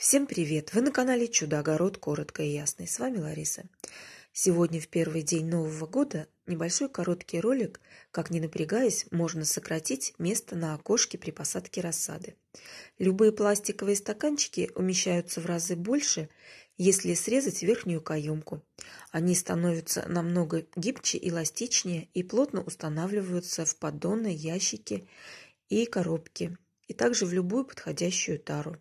Всем привет! Вы на канале Чудо-огород, коротко и ясно. с вами Лариса. Сегодня в первый день Нового года небольшой короткий ролик, как не напрягаясь, можно сократить место на окошке при посадке рассады. Любые пластиковые стаканчики умещаются в разы больше, если срезать верхнюю каемку. Они становятся намного гибче, эластичнее и плотно устанавливаются в поддоны, ящики и коробки, и также в любую подходящую тару.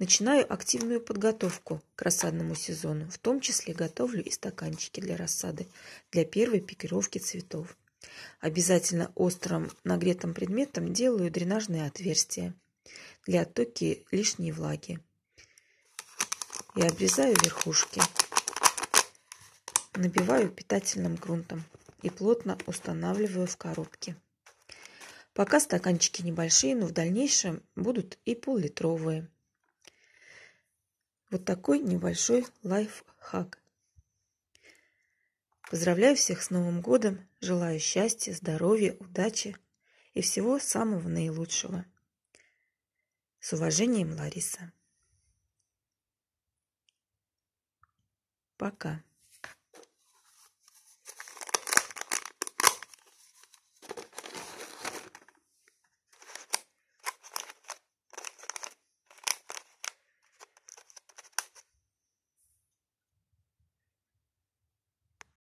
Начинаю активную подготовку к рассадному сезону, в том числе готовлю и стаканчики для рассады, для первой пикировки цветов. Обязательно острым нагретым предметом делаю дренажные отверстия для оттоки лишней влаги. И обрезаю верхушки. Набиваю питательным грунтом и плотно устанавливаю в коробке. Пока стаканчики небольшие, но в дальнейшем будут и пол-литровые. Вот такой небольшой лайфхак. Поздравляю всех с Новым годом, желаю счастья, здоровья, удачи и всего самого наилучшего. С уважением, Лариса. Пока.